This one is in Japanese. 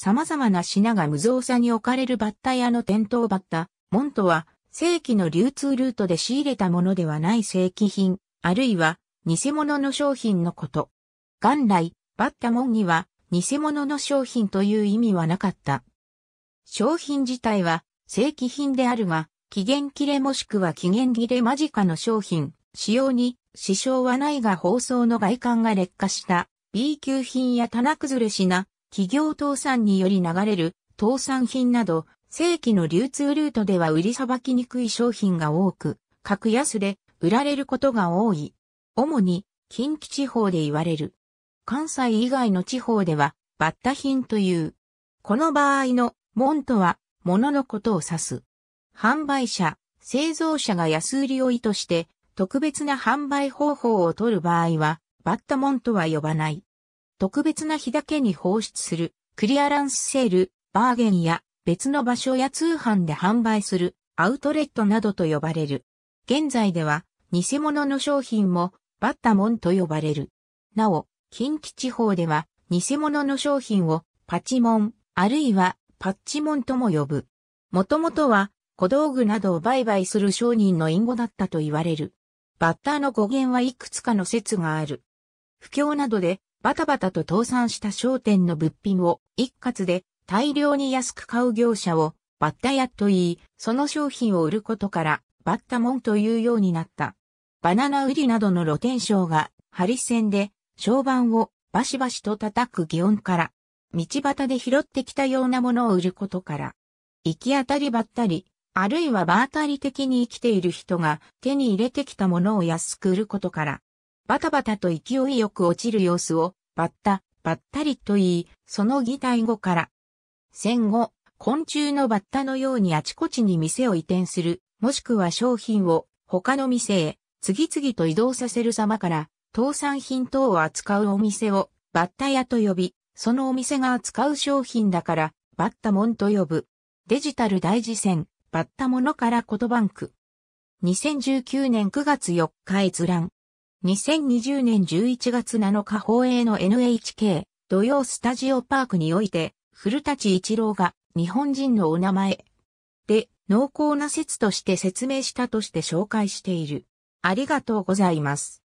様々な品が無造作に置かれるバッタ屋の店頭バッタ、モントは、正規の流通ルートで仕入れたものではない正規品、あるいは、偽物の商品のこと。元来、バッタモンには、偽物の商品という意味はなかった。商品自体は、正規品であるが、期限切れもしくは期限切れ間近の商品、使用に支障はないが包装の外観が劣化した B 級品や棚崩れ品、企業倒産により流れる倒産品など、正規の流通ルートでは売りさばきにくい商品が多く、格安で売られることが多い。主に近畿地方で言われる。関西以外の地方では、バッタ品という。この場合の、門とは、物のことを指す。販売者、製造者が安売りを意図して、特別な販売方法を取る場合は、バッタ門とは呼ばない。特別な日だけに放出する、クリアランスセール、バーゲンや別の場所や通販で販売する、アウトレットなどと呼ばれる。現在では、偽物の商品も、バッタモンと呼ばれる。なお、近畿地方では、偽物の商品を、パチモン、あるいは、パッチモンとも呼ぶ。もともとは、小道具などを売買する商人の隠語だったと言われる。バッターの語源はいくつかの説がある。不況などでバタバタと倒産した商店の物品を一括で大量に安く買う業者をバッタ屋と言い、その商品を売ることからバッタモンというようになった。バナナ売りなどの露天商がハリセンで商売をバシバシと叩く祇音から、道端で拾ってきたようなものを売ることから、行き当たりばったり、あるいは場当たり的に生きている人が手に入れてきたものを安く売ることから、バタバタと勢いよく落ちる様子を、バッタ、バッタリと言い、その擬態語から。戦後、昆虫のバッタのようにあちこちに店を移転する、もしくは商品を他の店へ次々と移動させる様から、倒産品等を扱うお店をバッタ屋と呼び、そのお店が扱う商品だから、バッタモンと呼ぶ。デジタル大事戦、バッタモノから言葉バンク。2019年9月4日閲覧。2020年11月7日放映の NHK 土曜スタジオパークにおいて、古立一郎が日本人のお名前で濃厚な説として説明したとして紹介している。ありがとうございます。